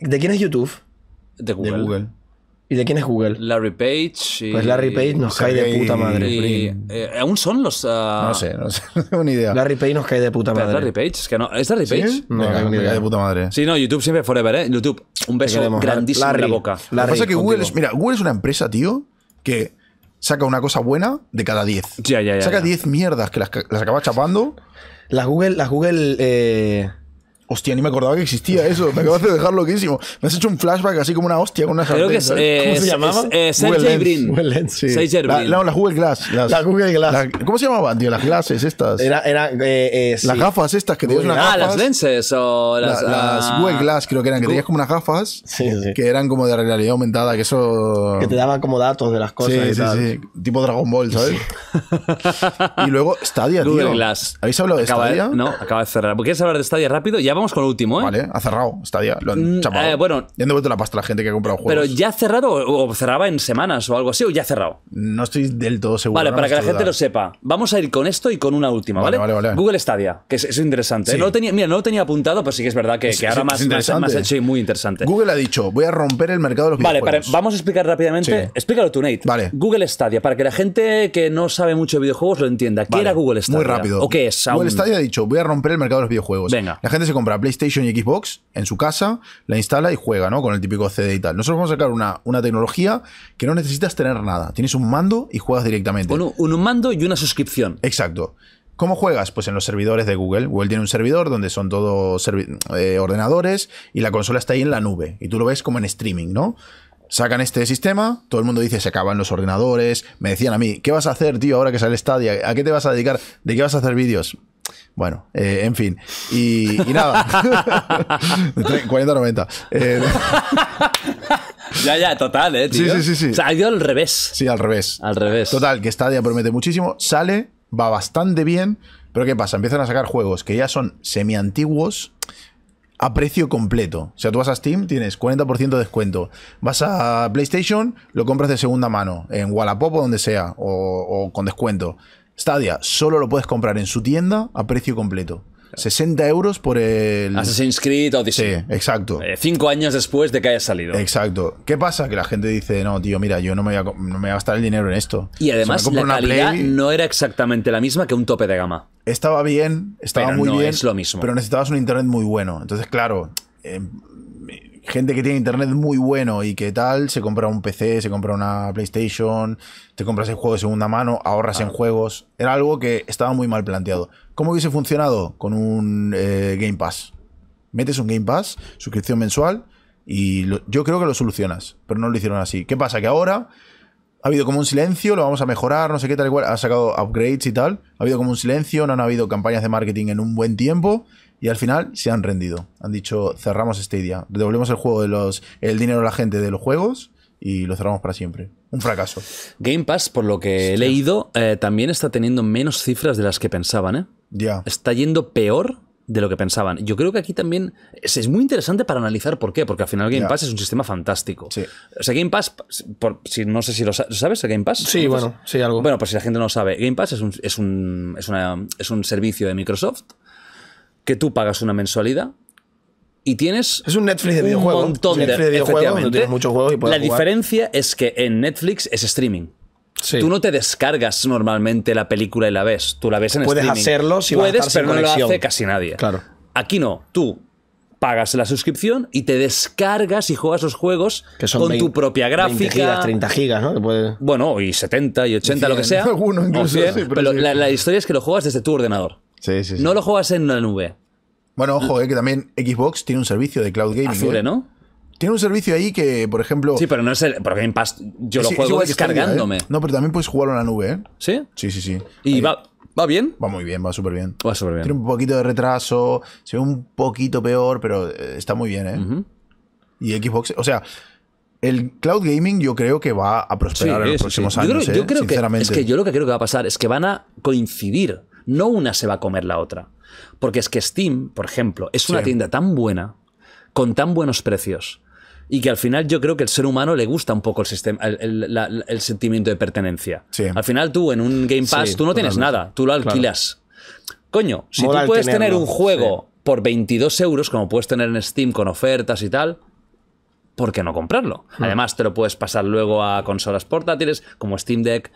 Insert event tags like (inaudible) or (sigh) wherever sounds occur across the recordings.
¿De quién es YouTube? De Google. ¿Y de quién es Google? Larry Page. Pues Larry Page nos cae de puta madre. Eh, ¿Aún son los.? Ah, no sé, (laughs) no tengo ni idea. Larry Page nos cae de puta madre. Larry Page? Es que no. ¿Es Larry Page? No, tengo de puta madre. Sí, no, YouTube siempre forever, ¿eh? YouTube, un beso grandísimo en la boca. Larry, Lo que pasa es que Google es, mira, Google es una empresa, tío, que saca una cosa buena de cada 10. Ya, ya, ya. Saca 10 mierdas que las, las acaba chapando. Las Google. Las Google eh, Hostia, ni me acordaba que existía eso. Me acabas de dejar loquísimo. Me has hecho un flashback así como una hostia con una Creo que eh, ¿Cómo se llamaba? Eh, Brin. Google no, Google Glass. Las, Google Glass. ¿Cómo se llamaban, tío? Las glasses estas. Era, era, eh, eh sí. Las gafas estas que tenías unas Ah, las lenses o las... las ah, Google Glass creo que eran, que tenías como unas gafas que eran como de realidad aumentada, que eso... Que te daban como datos de las cosas. Sí, sí, sí. Tipo Dragon Ball, ¿sabes? (laughs) y luego Stadia, Google Glass. ¿Habéis hablado de Stadia? no, acaba de cerrar. ¿Quieres hablar de Stadia rápido? Ya vamos con lo último, ¿eh? Vale, ha cerrado Stadia. Lo han mm, chapado eh, bueno, ya han devuelto la pasta a la gente que ha comprado juegos. Pero ya ha cerrado o, cerraba en semanas o algo así, o ya ha cerrado. No estoy del todo seguro. Vale, para que la gente lo sepa. Vamos a ir con esto y con una última, ¿vale? Vale, vale, Google Stadia, que es, interesante. ¿eh? No lo tenía, mira, no lo tenía apuntado, pero sí que es verdad que, ahora más, más, hecho y muy interesante. Google ha dicho, voy a romper el mercado de los Vale, vamos a explicar rápidamente. Explícalo tú, Nate. Vale. Google Stadia, para que la gente que no sabe mucho de videojuegos lo entienda. ¿Qué era Google Stadia? Muy rápido. ¿O qué es? Google Stadia ha dicho, voy a romper el mercado de los videojuegos. Venga. La gente se compra PlayStation y Xbox en su casa, la instala y juega, ¿no? Con el típico CD y tal. Nosotros vamos a sacar una, una tecnología que no necesitas tener nada. Tienes un mando y juegas directamente. un mando y una suscripción. Exacto. ¿Cómo juegas? Pues en los servidores de Google. Google tiene un servidor donde son todos eh, ordenadores y la consola está ahí en la nube. Y tú lo ves como en streaming, ¿no? Sacan este sistema, todo el mundo dice se acaban los ordenadores. Me decían a mí, ¿qué vas a hacer, tío, ahora que sale Stadia? ¿A qué te vas a dedicar? ¿De qué vas a hacer vídeos? Bueno, eh, en fin. Y, nada. 40-90. (laughs) Eh, (laughs) ya, ya, total, ¿eh? Tío? Sí, sí, sí, al revés. Sí, al revés. Al revés. Total, que Stadia promete muchísimo. Sale, va bastante bien. Pero ¿qué pasa? Empiezan a sacar juegos que ya son semi-antiguos, a precio completo. O sea, tú vas a Steam, tienes 40% de descuento. Vas a PlayStation, lo compras de segunda mano, en Wallapop o donde sea, o, con descuento. Stadia, solo lo puedes comprar en su tienda a precio completo. 60 euros por el. Assassin's Creed Odyssey. Sí, exacto. Eh, cinco años después de que haya salido. Exacto. ¿Qué pasa? Que la gente dice, no, tío, mira, yo no me voy a, gastar el dinero en esto. Y además, la calidad no era exactamente la misma que un tope de gama estaba bien, estaba muy bien, pero necesitabas un internet muy bueno. Entonces, claro, eh, gente que tiene internet muy bueno y que tal, se compra un PC, se compra una PlayStation, te compras el juego de segunda mano, ahorras en ah. juegos. Era algo que estaba muy mal planteado. ¿Cómo hubiese funcionado? Con un eh, Game Pass. Metes un Game Pass, suscripción mensual, y yo creo que lo solucionas, pero no lo hicieron así. ¿Qué pasa? Que ahora ha habido como un silencio, lo vamos a mejorar, no sé qué tal y cual. Ha sacado upgrades y tal. Ha habido como un silencio, no han habido campañas de marketing en un buen tiempo. Y al final se han rendido. Han dicho, cerramos idea. Este devolvemos el juego de los. el dinero a la gente de los juegos y lo cerramos para siempre. Un fracaso. Game Pass, por lo que he leído, eh, también está teniendo menos cifras de las que pensaban, ¿eh? Ya. Está yendo peor de lo que pensaban. Yo creo que aquí también es, muy interesante para analizar por qué, porque al final Game Pass es un sistema fantástico. O sea, Game Pass, si, no sé si lo sabes, Game Pass. Sí, bueno, sí, algo. Bueno, pues si la gente no sabe, Game Pass es un, es un, servicio de Microsoft que tú pagas una mensualidad y tienes es un Netflix de videojuegos. Un montón de, muchos juegos y La diferencia es que en Netflix es streaming. Tú no te descargas normalmente la película y la ves. Tú la ves en Puedes hacerlo si Puedes, pero no lo hace casi nadie. Claro. Aquí no. Tú pagas la suscripción y te descargas y juegas los juegos con tu propia gráfica. 20 gigas, 30 gigas, ¿no? Bueno, y 70 y 80, lo que sea. (laughs) incluso. pero, la, historia es que lo juegas desde tu ordenador. Sí, sí, sí. No lo juegas en la nube. Bueno, ojo, eh, que también Xbox tiene un servicio de cloud gaming. Eh. ¿no? Tiene un servicio ahí que, por ejemplo. Sí, pero no es el. Porque yo lo juego descargándome. ¿eh? No, pero también puedes jugarlo en la nube, ¿eh? ¿Sí? Sí, sí, sí. Y va. ¿Va bien? Va muy bien, va súper bien. Va súper bien. Tiene un poquito de retraso, se ve un poquito peor, pero eh, está muy bien, ¿eh? Y Xbox, o sea, el cloud gaming yo creo que va a prosperar en los próximos años, yo ¿eh? creo, sinceramente. Que, es que yo lo que creo que va a pasar es que van a coincidir, no una se va a comer la otra. Porque es que Steam, por ejemplo, es una tienda tan buena, con tan buenos precios, y que al final yo creo que el ser humano le gusta un poco el, sistema, el, sentimiento de pertenencia. Al final tú en un Game Pass tú no tienes nada, tú lo alquilas. Coño, si tú puedes tener un juego por 22 euros, como puedes tener en Steam con ofertas y tal, ¿por qué no comprarlo? Hmm. Además, te lo puedes pasar luego a consolas portátiles como Steam Deck.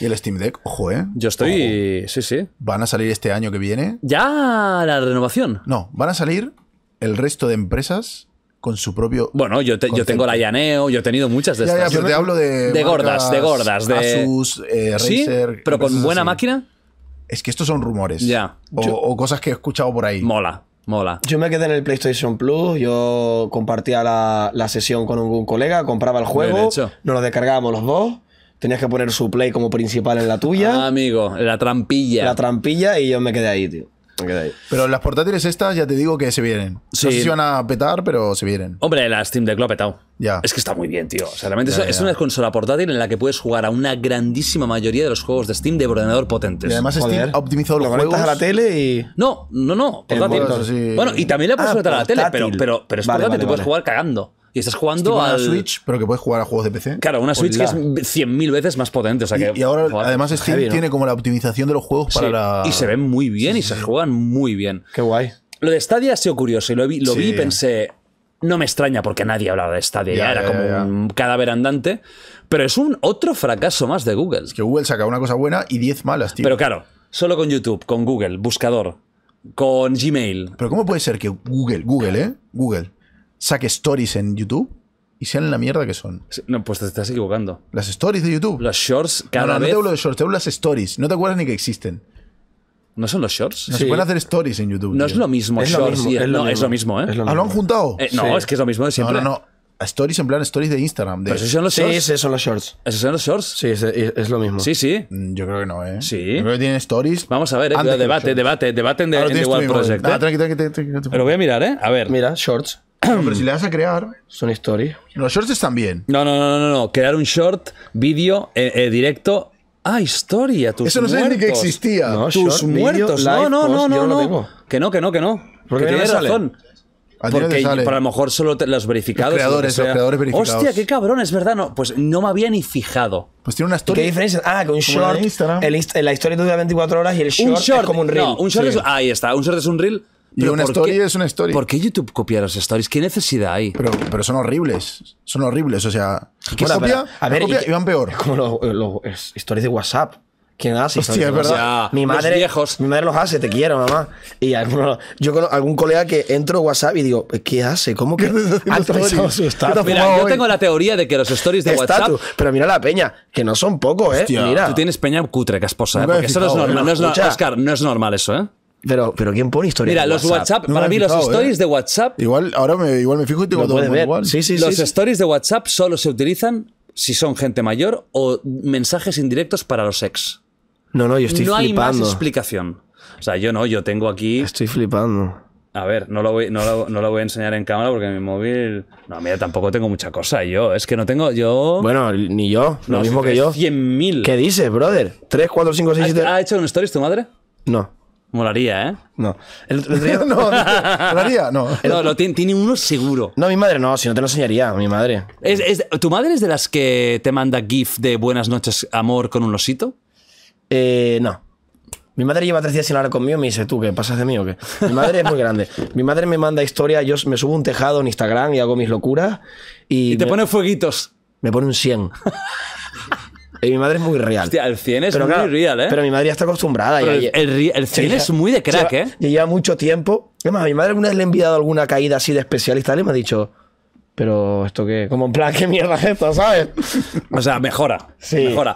Y el Steam Deck, ojo, ¿eh? Yo estoy. Sí, sí. ¿Van a salir este año que viene? ¿Ya la renovación? No, van a salir el resto de empresas con su propio. Bueno, yo, yo tengo la Llaneo, yo he tenido muchas de estas. Ya, pero te hablo de. De gordas, de gordas. De... Asus, eh, ¿Sí? Pero con buena máquina. Es que estos son rumores. Ya. O, cosas que he escuchado por ahí. Mola. Mola. Yo me quedé en el PlayStation Plus, yo compartía la, la sesión con un, colega, compraba el juego, nos lo descargábamos los dos, tenías que poner su play como principal en la tuya. Ah, amigo, la trampilla. La trampilla y yo me quedé ahí, tío. Pero las portátiles estas, ya te digo que se vienen. se van a petar, pero se vienen. Hombre, la Steam Deck lo ha petado. Ya. Es que está muy bien, tío. O realmente es, una consola portátil en la que puedes jugar a una grandísima mayoría de los juegos de Steam de ordenador potentes. Y además Steam ha optimizado los lo a la tele y... No, no, no. Portátil. Bueno, y también la puedes ah, a la tele, pero, es portátil. tú puedes jugar cagando. Y estás jugando a Switch, pero que puedes jugar a juegos de PC. Claro, una Switch que es 100.000 veces más potente. y, ahora, además, Steam tiene como la optimización de los juegos para la. Y se ven muy bien y se juegan muy bien. Qué guay. Lo de Stadia ha sido curioso y lo vi, lo vi y pensé. No me extraña porque nadie hablaba de Stadia, era como un cadáver andante. Pero es un otro fracaso más de Google. que Google saca una cosa buena y 10 malas, tío. Pero claro, solo con YouTube, con Google, buscador, con Gmail. Pero ¿cómo puede ser que Google, Google, ¿eh? Google, saque stories en YouTube y sean la mierda que son. No, pues te estás equivocando. Las stories de YouTube. Los shorts cada no, no, te hablo de shorts, te hablo de las stories. No te acuerdas ni que existen. ¿No son los shorts? No se pueden hacer stories en YouTube. No es lo mismo, shorts. y, no, es lo mismo, ¿eh? Lo ¿Ah, lo han juntado? Eh, no, es que es lo mismo de siempre. No, no, Stories en plan stories de Instagram. De... Pero esos son los shorts. Sí, esos son los shorts. ¿Esos son los shorts? Sí, es, lo mismo. Sí, sí. Mm, yo creo que no, ¿eh? Sí. Yo creo que tienen stories. Vamos a ver, eh, debate, debate, debate, debate en The, Project. pero voy a mirar, ¿eh? A ver. Mira, shorts pero si le das a crear. Son stories. Los shorts están bien. No, no, no, no, no. Crear un short, vídeo, eh, eh, directo. Ah, historia. Tus Eso no sabía ni que existía. No, tus muertos. no, no, no, no, no. Que no, que no, que no. Porque tienes razón. Porque para lo mejor solo los verificados. creadores, creadores verificados. Hostia, qué cabrón, es verdad. No, pues no me había ni fijado. Pues tiene una historia. ¿Qué diferencia? Ah, que un short. la historia dura 24 horas y el short, es como un reel. No, un short Ahí está, un short es un reel y una story es una story. ¿Por qué YouTube copia los stories? ¿Qué necesidad hay? Pero, pero son horribles. Son horribles. O sea, ¿qué A ver, y, peor. Como los stories de WhatsApp. ¿Quién hace? Hostia, es verdad. Mi madre, los viejos. mi madre los hace, te quiero, mamá. Y alguno, yo con algún colega que entro a WhatsApp y digo, ¿qué hace? ¿Cómo que ha (laughs) su yo tengo la teoría de que los stories de WhatsApp. Pero mira la peña, que no son pocos, ¿eh? Tú tienes peña cutre, casposa, ¿eh? eso no es normal. Oscar, no es normal eso, ¿eh? Pero, pero ¿quién pone historias? Mira, los WhatsApp, para mí los stories ¿eh? de WhatsApp. Igual, ahora me, igual me fijo y te digo todo igual. los stories de WhatsApp solo se utilizan si son gente mayor o mensajes indirectos para los ex. No, no, yo estoy flipando. No hay más explicación. O sea, yo no, yo tengo aquí. Estoy flipando. A ver, no lo, voy, no, lo, voy a enseñar en cámara porque mi móvil. No, mira, tampoco tengo mucha cosa. Yo, es que no tengo. Yo. Bueno, ni yo. Lo mismo que yo. 100.000. ¿Qué dices, brother? 3, 4, 5, 6, ¿Ha, ¿Ha hecho un stories tu madre? No. Molaría, ¿eh? No. El, río (laughs) no, molaría, no. (laughs) No, lo tiene, uno seguro. No, mi madre no, si no te lo enseñaría, mi madre. ¿Es, es, tu madre es de las que te manda GIF de buenas noches, amor, con un osito? Eh, no. Mi madre lleva tres días sin hablar conmigo y me dice, ¿tú qué pasas de mí o qué? Mi madre es muy grande. Mi madre me manda historia, yo me subo un tejado en Instagram y hago mis locuras. Y, y te pone fueguitos. Me pone un 100. Y mi madre es muy real. Hostia, el 100 es muy real, ¿eh? Pero mi madre ya está acostumbrada. el, 100 es muy de crack, eh. ¿eh? Lleva mucho tiempo. Además, a mi madre alguna vez le he enviado alguna caída así de especialista y me ha dicho, pero esto qué, como en plan, ¿qué mierda es esto, sabes? o sea, mejora. Sí. Mejora.